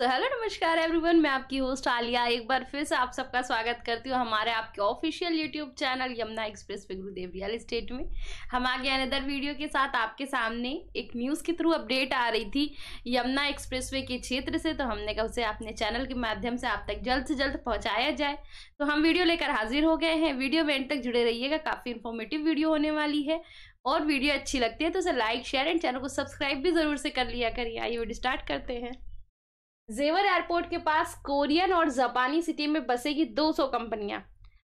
so hello नमस्कार everyone मैं आपकी होस्ट आलिया एक बार फिर से आप सबका स्वागत करती हूँ हमारे आपके official YouTube channel Yamuna express पे गुरुदेव रियल स्टेट में हम आगे अनदर वीडियो के साथ आपके सामने एक न्यूज़ के थ्रू अपडेट आ रही थी यमुना एक्सप्रेस के क्षेत्र से तो हमने कहा उसे अपने चैनल के माध्यम से आप तक जल्द से जल्द पहुँचाया जाए तो हम वीडियो लेकर हाजिर हो गए हैं वीडियो में एंड तक जुड़े रहिएगा काफ़ी इन्फॉर्मेटिव वीडियो होने वाली है और वीडियो अच्छी लगती है तो उसे लाइक शेयर एंड चैनल को सब्सक्राइब भी ज़रूर से कर लिया करिए आइए वीडियो स्टार्ट करते हैं जेवर एयरपोर्ट के पास कोरियन और जापानी सिटी में बसेगी 200 कंपनियां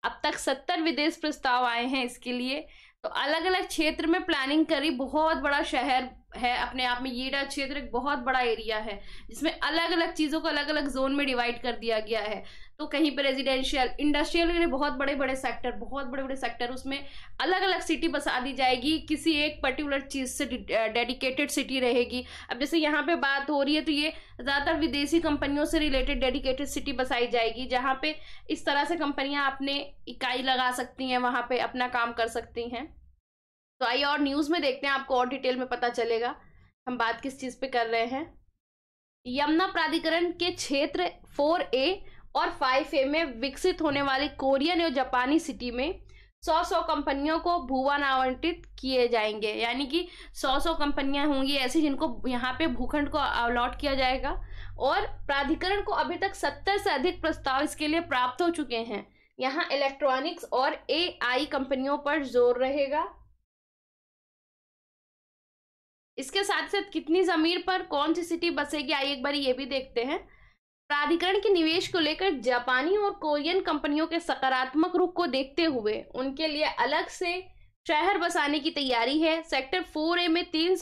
अब तक 70 विदेश प्रस्ताव आए हैं इसके लिए तो अलग अलग क्षेत्र में प्लानिंग करी बहुत बड़ा शहर है अपने आप में येडा क्षेत्र एक बहुत बड़ा एरिया है जिसमें अलग अलग चीज़ों को अलग अलग जोन में डिवाइड कर दिया गया है तो कहीं पर रेजिडेंशियल इंडस्ट्रियल के बहुत बड़े बड़े सेक्टर बहुत बड़े बड़े सेक्टर उसमें अलग अलग सिटी बसा दी जाएगी किसी एक पर्टिकुलर चीज़ से डेडिकेटेड सिटी रहेगी अब जैसे यहाँ पे बात हो रही है तो ये ज़्यादातर विदेशी कंपनियों से रिलेटेड डेडिकेटेड सिटी बसाई जाएगी जहाँ पे इस तरह से कंपनियाँ अपने इकाई लगा सकती हैं वहाँ पे अपना काम कर सकती हैं तो आइए और न्यूज़ में देखते हैं आपको और डिटेल में पता चलेगा हम बात किस चीज़ पे कर रहे हैं यमुना प्राधिकरण के क्षेत्र फोर ए और फाइव ए में विकसित होने वाली कोरियन और जापानी सिटी में सौ सौ कंपनियों को भूवन आवंटित किए जाएंगे यानी कि सौ सौ कंपनियां होंगी ऐसी जिनको यहाँ पे भूखंड को अलॉट किया जाएगा और प्राधिकरण को अभी तक सत्तर से अधिक प्रस्ताव इसके लिए प्राप्त हो चुके हैं यहाँ इलेक्ट्रॉनिक्स और एआई कंपनियों पर जोर रहेगा इसके साथ साथ कितनी जमीन पर कौन सी सिटी बसेगी आइए एक बार ये भी देखते हैं प्राधिकरण के निवेश को लेकर जापानी और कोरियन कंपनियों के सकारात्मक रूप को देखते हुए उनके लिए अलग से शहर बसाने की तैयारी है सेक्टर फोर ए में तीन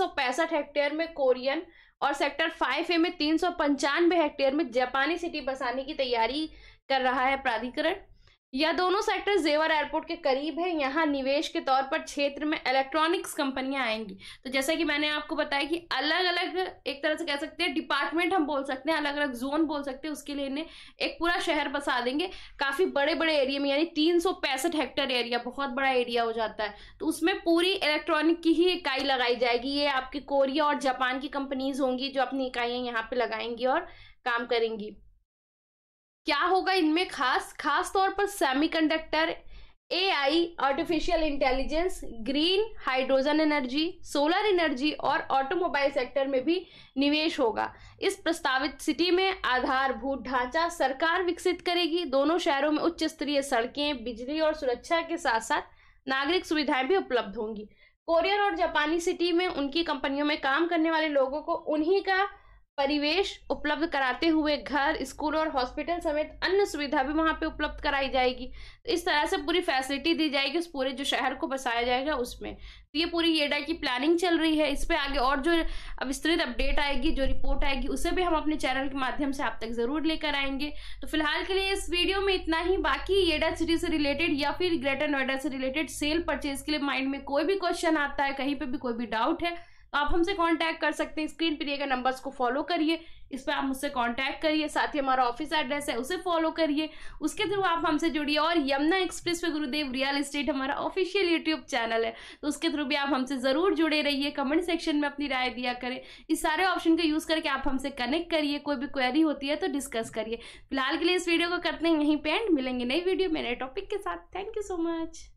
हेक्टेयर में कोरियन और सेक्टर फाइव ए में तीन हेक्टेयर में जापानी सिटी बसाने की तैयारी कर रहा है प्राधिकरण यह दोनों सेक्टर जेवर एयरपोर्ट के करीब है यहाँ निवेश के तौर पर क्षेत्र में इलेक्ट्रॉनिक्स कंपनियां आएंगी तो जैसा कि मैंने आपको बताया कि अलग अलग एक तरह से कह सकते हैं डिपार्टमेंट हम बोल सकते हैं अलग अलग जोन बोल सकते हैं उसके लिए इन्हें एक पूरा शहर बसा देंगे काफी बड़े बड़े एरिया में यानी तीन हेक्टेयर एरिया बहुत बड़ा एरिया हो जाता है तो उसमें पूरी इलेक्ट्रॉनिक की ही इकाई लगाई जाएगी ये आपकी कोरिया और जापान की कंपनीज होंगी जो अपनी इकाइयां यहाँ पे लगाएंगी और काम करेंगी क्या होगा इनमें खास खास तौर पर semiconductor AI artificial intelligence green hydrogen energy solar energy और ऑटोमोबाइल सेक्टर में भी निवेश होगा इस प्रस्तावित सिटी में आधारभूत ढांचा सरकार विकसित करेगी दोनों शहरों में उच्च स्तरीय सड़कें बिजली और सुरक्षा के साथ साथ नागरिक सुविधाएं भी उपलब्ध होंगी कोरियन और जापानी सिटी में उनकी कंपनियों में काम करने वाले लोगों को उन्हीं का परिवेश उपलब्ध कराते हुए घर स्कूल और हॉस्पिटल समेत अन्य सुविधा भी वहां पे उपलब्ध कराई जाएगी तो इस तरह से पूरी फैसिलिटी दी जाएगी उस पूरे जो शहर को बसाया जाएगा उसमें तो ये पूरी येडा की प्लानिंग चल रही है इस पर आगे और जो विस्तृत अपडेट आएगी जो रिपोर्ट आएगी उसे भी हम अपने चैनल के माध्यम से आप तक जरूर लेकर आएंगे तो फिलहाल के लिए इस वीडियो में इतना ही बाकी येडा सिटी से रिलेटेड या फिर ग्रेटर नोएडा से रिलेटेड सेल परचेज के लिए माइंड में कोई भी क्वेश्चन आता है कहीं पर भी कोई भी डाउट है तो आप हमसे कॉन्टैक्ट कर सकते हैं स्क्रीन पर दिए गए नंबर्स को फॉलो करिए इस पर आप मुझसे कॉन्टैक्ट करिए साथ ही हमारा ऑफिस एड्रेस है उसे फॉलो करिए उसके थ्रू आप हमसे जुड़िए और यमुना एक्सप्रेस पे गुरुदेव रियल इस्टेट हमारा ऑफिशियल यूट्यूब चैनल है तो उसके थ्रू भी आप हमसे ज़रूर जुड़े रहिए कमेंट सेक्शन में अपनी राय दिया करें इस सारे ऑप्शन का यूज़ करके आप हमसे कनेक्ट करिए कोई भी क्वेरी होती है तो डिस्कस करिए फिलहाल के लिए इस वीडियो को करते हैं यहीं पे एंड मिलेंगे नई वीडियो में नए टॉपिक के साथ थैंक यू सो मच